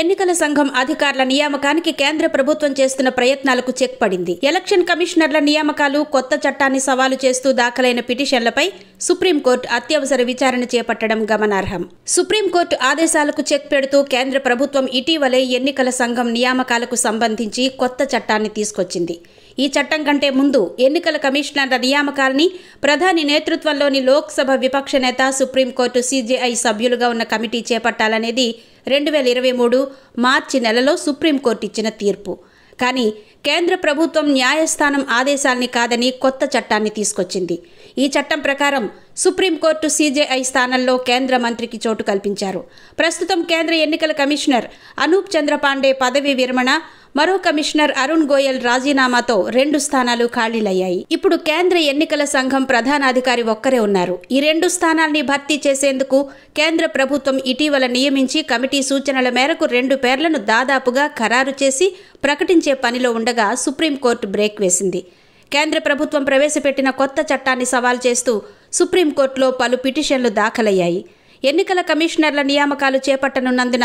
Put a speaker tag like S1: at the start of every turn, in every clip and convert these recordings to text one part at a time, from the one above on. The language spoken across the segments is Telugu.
S1: ఎన్నికల సంఘం అధికారుల నియామకానికి కేంద్ర ప్రభుత్వం చేస్తున్న ప్రయత్నాలకు చెక్ పడింది ఎలక్షన్ కమిషనర్ల నియామకాలు కొత్త చట్టాన్ని సవాలు చేస్తూ దాఖలైన పిటిషన్లపై సుప్రీంకోర్టు అత్యవసర విచారణ చేపట్టడం గమనార్హం సుప్రీంకోర్టు ఆదేశాలకు చెక్ పెడుతూ కేంద్ర ప్రభుత్వం ఇటీవలే ఎన్నికల సంఘం నియామకాలకు సంబంధించి కొత్త చట్టాన్ని తీసుకొచ్చింది ఈ చట్టం కంటే ముందు ఎన్నికల కమిషనర్ల నియామకాలని ప్రధాని నేతృత్వంలోని లోక్సభ విపక్ష నేత సుప్రీంకోర్టు సీజేఐ సభ్యులుగా ఉన్న కమిటీ చేపట్టాలనేది రెండు వేల ఇరవై మూడు మార్చి నెలలో సుప్రీంకోర్టు ఇచ్చిన తీర్పు కానీ కేంద్ర ప్రభుత్వం న్యాయస్థానం ఆదేశాల్ని కాదని కొత్త చట్టాన్ని తీసుకొచ్చింది ఈ చట్టం ప్రకారం సుప్రీంకోర్టు సీజేఐ స్థానంలో కేంద్ర మంత్రికి చోటు కల్పించారు ప్రస్తుతం కేంద్ర ఎన్నికల కమిషనర్ అనూప్ చంద్ర పాండే పదవీ విరమణ మరో కమిషనర్ అరుణ్ గోయల్ రాజీనామాతో రెండు స్థానాలు ఖాళీలయ్యాయి ఇప్పుడు కేంద్ర ఎన్నికల సంఘం ప్రధానాధికారి ఒక్కరే ఉన్నారు ఈ రెండు స్థానాల్ని భర్తీ చేసేందుకు కేంద్ర ప్రభుత్వం ఇటీవల నియమించి కమిటీ సూచనల మేరకు రెండు పేర్లను దాదాపుగా ఖరారు చేసి ప్రకటించే పనిలో ఉండగా సుప్రీంకోర్టు బ్రేక్ వేసింది కేంద్ర ప్రభుత్వం ప్రవేశపెట్టిన కొత్త చట్టాన్ని సవాల్ చేస్తూ సుప్రీంకోర్టులో పలు పిటిషన్లు దాఖలయ్యాయి ఎన్నికల కమిషనర్ల నియామకాలు చేపట్టనున్నందున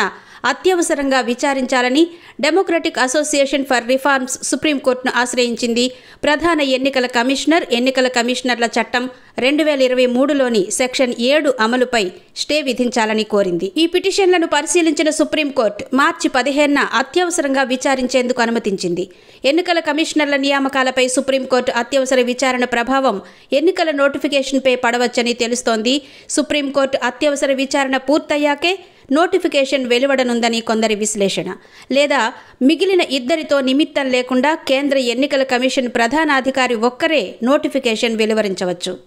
S1: అత్యవసరంగా విచారించాలని డెమోక్రటిక్ అసోసియేషన్ ఫర్ రిఫార్మ్స్ సుప్రీంకోర్టును ఆశ్రయించింది ప్రధాన ఎన్నికల కమిషనర్ ఎన్నికల కమిషనర్ల చట్టం రెండు వేల ఇరవై మూడులోని సెక్షన్ ఏడు అమలుపై స్టే విధించాలని కోరింది ఈ పిటిషన్లను పరిశీలించిన సుప్రీంకోర్టు మార్చి పదిహేనున అత్యవసరంగా విచారించేందుకు అనుమతించింది ఎన్నికల కమిషనర్ల నియామకాలపై సుప్రీంకోర్టు అత్యవసర విచారణ ప్రభావం ఎన్నికల నోటిఫికేషన్పై పడవచ్చని తెలుస్తోంది సుప్రీంకోర్టు అత్యవసర విచారణ పూర్తయ్యాకే నోటిఫికేషన్ వెలువడనుందని కొందరి విశ్లేషణ లేదా మిగిలిన ఇద్దరితో నిమిత్తం లేకుండా కేంద్ర ఎన్నికల కమిషన్ ప్రధానాధికారి ఒక్కరే నోటిఫికేషన్ వెలువరించవచ్చు